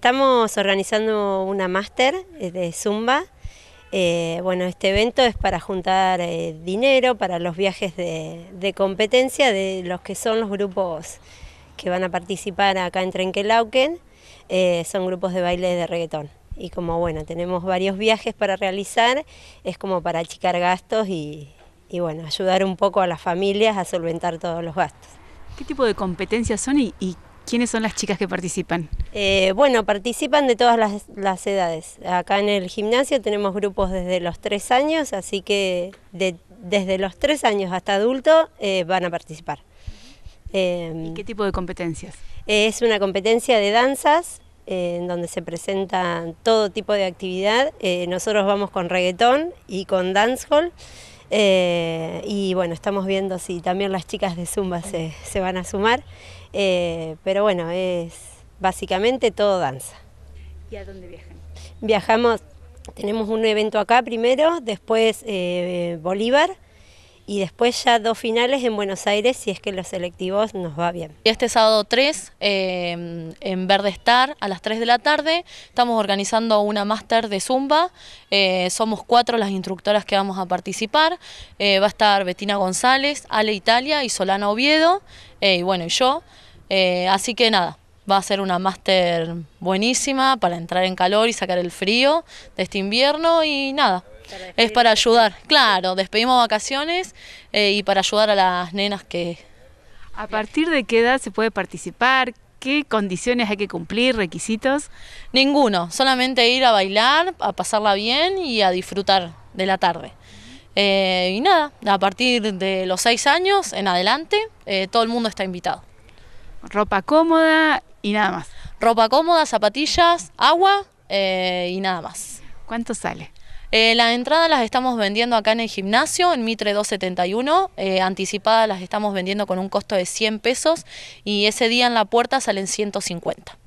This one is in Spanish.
Estamos organizando una máster eh, de Zumba. Eh, bueno, este evento es para juntar eh, dinero para los viajes de, competencia de los que son los grupos que van a participar acá en Trenquelauken. son grupos de baile de reggaetón. Y como bueno, tenemos varios viajes para realizar, es como para achicar gastos y, bueno, ayudar un poco a las familias a solventar todos los gastos. ¿Qué tipo de competencias son y, y ¿Quiénes son las chicas que participan? Eh, bueno, participan de todas las, edades. Acá en el gimnasio tenemos grupos desde los tres años, así que desde los tres años hasta adulto eh, van a participar. Em, qué tipo de competencias? Eh, es una competencia de danzas en donde se presentan todo tipo de actividad. nosotros vamos con reggaetón y con dancehall. Eh, y bueno, estamos viendo si también las chicas de Zumba se, se van a sumar. Eh, pero bueno, es básicamente todo danza. ¿Y a dónde viajan? Viajamos, tenemos un evento acá primero, después eh, Bolívar y después ya dos finales en Buenos Aires si es que los selectivos nos va bien. Este sábado 3 eh, en Verde Star a las 3 de la tarde estamos organizando una máster de Zumba, eh, somos cuatro las instructoras que vamos a participar, eh, va a estar Betina González, Ale Italia y Solana Oviedo y bueno y yo, así que nada. Va a ser una máster buenísima para entrar en calor y sacar el frío de este invierno y nada, es para ayudar, claro, despedimos vacaciones eh, y para ayudar a las nenas que... ¿A partir de qué edad se puede participar? ¿Qué condiciones hay que cumplir, requisitos? Ninguno, solamente ir a bailar, a pasarla bien y a disfrutar de la tarde. Eh, y nada, a partir de los seis años en adelante, eh, todo el mundo está invitado. Ropa cómoda y nada más. Ropa cómoda, zapatillas, agua y nada más. ¿Cuánto sale? Eh, las entradas las estamos vendiendo acá en el gimnasio, en Mitre 271, eh, anticipadas las estamos vendiendo con un costo de 100 pesos y ese día en la puerta salen 150.